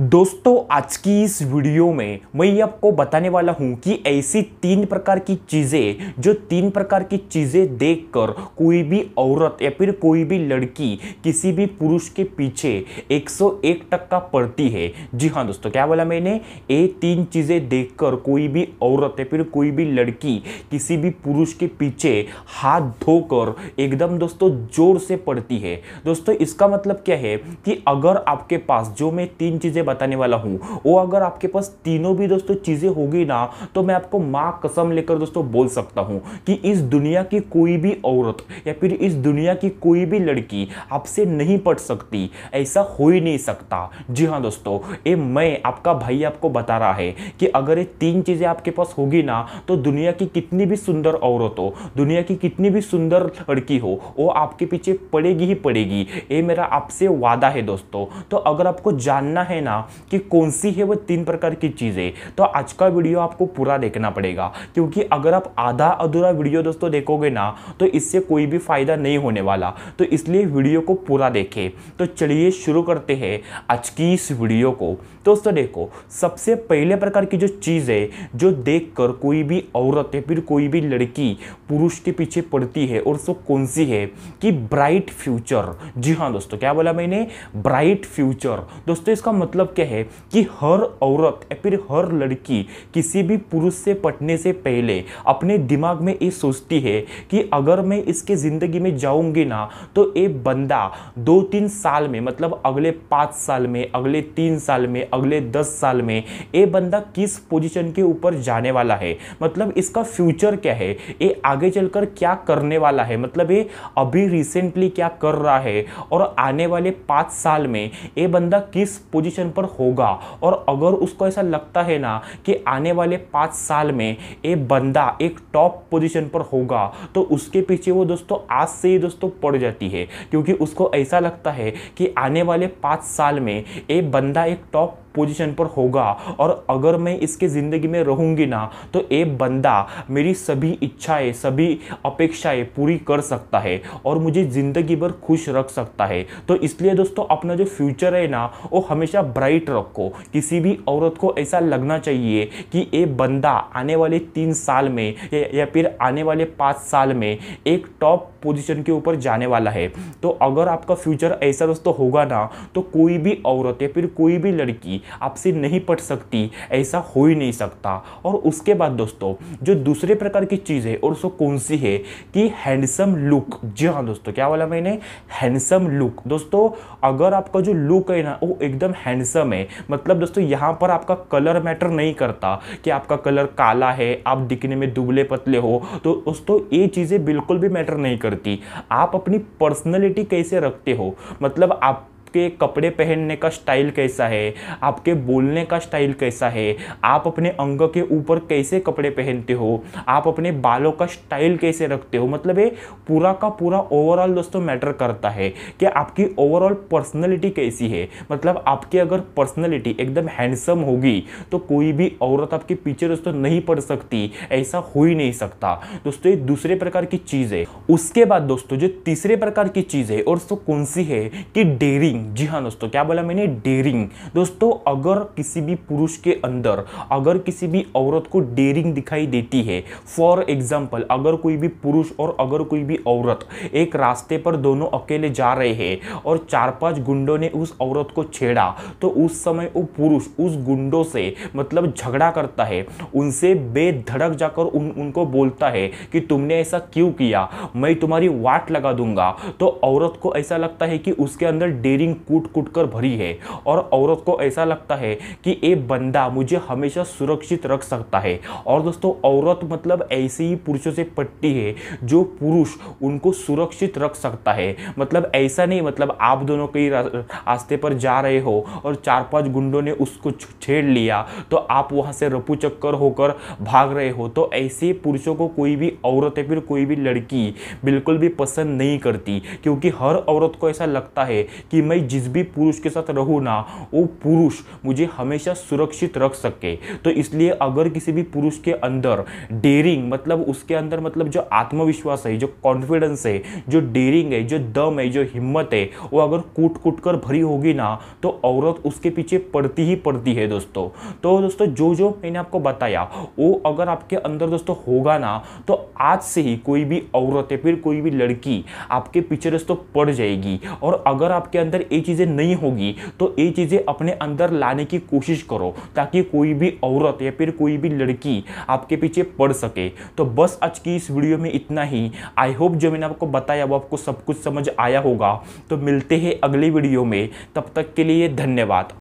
दोस्तों आज की इस वीडियो में मैं ये आपको बताने वाला हूँ कि ऐसी तीन प्रकार की चीज़ें जो तीन प्रकार की चीज़ें देखकर कोई भी औरत या फिर कोई भी लड़की किसी भी पुरुष के पीछे 101 टक्का पड़ती है जी हाँ दोस्तों क्या बोला मैंने ये तीन चीज़ें देखकर कोई भी औरत या फिर कोई भी लड़की किसी भी पुरुष के पीछे हाथ धोकर एकदम दोस्तों जोर से पड़ती है दोस्तों इसका मतलब क्या है कि अगर आपके पास जो मैं तीन चीज़ें चीजें बताने वाला हूं वो अगर आपके पास तीनों भी दोस्तों चीज़ें होगी ना तो मैं आपको मां कसम लेकर दोस्तों बोल सकता हूं कि इस दुनिया की कोई भी औरत या फिर इस दुनिया की कोई भी लड़की आपसे नहीं पढ़ सकती ऐसा हो ही नहीं सकता जी हाँ दोस्तों ये मैं आपका भाई आपको बता रहा है कि अगर ये तीन चीज़ें आपके पास होगी ना तो दुनिया की कितनी भी सुंदर औरत हो दुनिया की कितनी भी सुंदर लड़की हो वो आपके पीछे पड़ेगी ही पड़ेगी ये मेरा आपसे वादा है दोस्तों तो अगर आपको जानना है ना ना कि कौन सी है वो तीन प्रकार की चीज़ें तो आज का वीडियो आपको पूरा देखना पड़ेगा क्योंकि अगर आप आधा अधूरा वीडियो दोस्तों देखोगे ना तो इससे कोई भी फ़ायदा नहीं होने वाला तो इसलिए वीडियो को पूरा देखें तो चलिए शुरू करते हैं आज की इस वीडियो को दोस्तों देखो सबसे पहले प्रकार की जो चीज़ है जो देख कोई भी औरत या फिर कोई भी लड़की पुरुष के पीछे पड़ती है और सो कौन सी है कि ब्राइट फ्यूचर जी हाँ दोस्तों क्या बोला मैंने ब्राइट फ्यूचर दोस्तों इसका मतलब मतलब क्या है कि हर औरत या फिर हर लड़की किसी भी पुरुष से पटने से पहले अपने दिमाग में ये सोचती है कि अगर मैं इसके ज़िंदगी में जाऊंगी ना तो ये बंदा दो तीन साल में मतलब अगले पाँच साल में अगले तीन साल में अगले दस साल में ये बंदा किस पोजिशन के ऊपर जाने वाला है मतलब इसका फ्यूचर क्या है ये आगे चलकर क्या करने वाला है मतलब ये अभी रिसेंटली क्या कर रहा है और आने वाले पाँच साल में ये बंदा किस पोजीशन पर होगा और अगर उसको ऐसा लगता है ना कि आने वाले पाँच साल में ये बंदा एक टॉप पोजीशन पर होगा तो उसके पीछे वो दोस्तों आज से ही दोस्तों पड़ जाती है क्योंकि उसको ऐसा लगता है कि आने वाले पाँच साल में ये बंदा एक टॉप पोजीशन पर होगा और अगर मैं इसके ज़िंदगी में रहूँगी ना तो ये बंदा मेरी सभी इच्छाएं सभी अपेक्षाएं पूरी कर सकता है और मुझे ज़िंदगी भर खुश रख सकता है तो इसलिए दोस्तों अपना जो फ्यूचर है ना वो हमेशा ब्राइट रखो किसी भी औरत को ऐसा लगना चाहिए कि ये बंदा आने वाले तीन साल में या फिर आने वाले पाँच साल में एक टॉप पोजिशन के ऊपर जाने वाला है तो अगर आपका फ्यूचर ऐसा दोस्तों होगा ना तो कोई भी औरत या फिर कोई भी लड़की आपसे नहीं पट सकती ऐसा हो ही नहीं सकता और उसके बाद दोस्तों जो दूसरे प्रकार की चीज़ है और उसको कौन सी है कि हैंडसम लुक जी हाँ दोस्तों क्या बोला मैंने हैंडसम लुक दोस्तों अगर आपका जो लुक है ना वो एकदम हैंडसम है मतलब दोस्तों यहाँ पर आपका कलर मैटर नहीं करता कि आपका कलर काला है आप दिखने में दुबले पतले हो तो दोस्तों ये चीज़ें बिल्कुल भी मैटर नहीं करती आप अपनी पर्सनैलिटी कैसे रखते हो मतलब आप आपके कपड़े पहनने का स्टाइल कैसा है आपके बोलने का स्टाइल कैसा है आप अपने अंग के ऊपर कैसे कपड़े पहनते हो आप अपने बालों का स्टाइल कैसे रखते हो मतलब ये पूरा का पूरा ओवरऑल दोस्तों मैटर करता है कि आपकी ओवरऑल पर्सनैलिटी कैसी है मतलब आपकी अगर पर्सनैलिटी एकदम हैंडसम होगी तो कोई भी औरत आपके पीछे दोस्तों नहीं पड़ सकती ऐसा हो ही नहीं सकता दोस्तों ये दूसरे प्रकार की चीज़ है उसके बाद दोस्तों जो तीसरे प्रकार की चीज़ है और कौन सी है कि डेरिंग डेयरिंग जी हाँ दोस्तों क्या बोला मैंने डेयरिंग दोस्तों अगर किसी भी पुरुष के अंदर अगर किसी भी औरत को डेयरिंग दिखाई देती है फॉर एग्जाम्पल अगर कोई भी पुरुष और अगर कोई भी औरत एक रास्ते पर दोनों अकेले जा रहे हैं और चार पांच गुंडों ने उस औरत को छेड़ा तो उस समय वो पुरुष उस गुंडों से मतलब झगड़ा करता है उनसे बेधड़क जाकर उन उनको बोलता है कि तुमने ऐसा क्यों किया मैं तुम्हारी वाट लगा दूंगा तो औरत को ऐसा लगता है कि उसके अंदर डेयरिंग खून कूट कूट कर भरी है और औरत को ऐसा लगता है कि ये बंदा मुझे हमेशा सुरक्षित रख सकता है और दोस्तों औरत मतलब ऐसे ही पुरुषों से पट्टी है जो पुरुष उनको सुरक्षित रख सकता है मतलब ऐसा नहीं मतलब आप दोनों कहीं रास्ते पर जा रहे हो और चार पांच गुंडों ने उसको छेड़ लिया तो आप वहाँ से रपू चक्कर होकर भाग रहे हो तो ऐसे पुरुषों को कोई भी औरत या फिर कोई भी लड़की बिल्कुल भी पसंद नहीं करती क्योंकि हर औरत को ऐसा लगता है कि मैं जिस भी पुरुष के साथ रहूँ ना वो पुरुष मुझे हमेशा सुरक्षित रख सके तो इसलिए अगर किसी भी पुरुष के अंदर डेरिंग मतलब उसके अंदर मतलब जो आत्मविश्वास है जो कॉन्फिडेंस है जो डेरिंग है जो दम है जो हिम्मत है वो अगर कूट कूट कर भरी होगी ना तो औरत उसके पीछे पड़ती ही पड़ती है दोस्तों तो दोस्तों जो जो मैंने आपको बताया वो अगर आपके अंदर दोस्तों होगा ना तो आज से ही कोई भी औरत या फिर कोई भी लड़की आपके पीछे दोस्तों पड़ जाएगी और अगर आपके अंदर ये चीज़ें नहीं होगी तो ये चीज़ें अपने अंदर लाने की कोशिश करो ताकि कोई भी औरत या फिर कोई भी लड़की आपके पीछे पड़ सके तो बस आज की इस वीडियो में इतना ही आई होप जो मैंने आपको बताया वो आपको सब कुछ समझ आया होगा तो मिलते हैं अगले वीडियो में तब तक के लिए धन्यवाद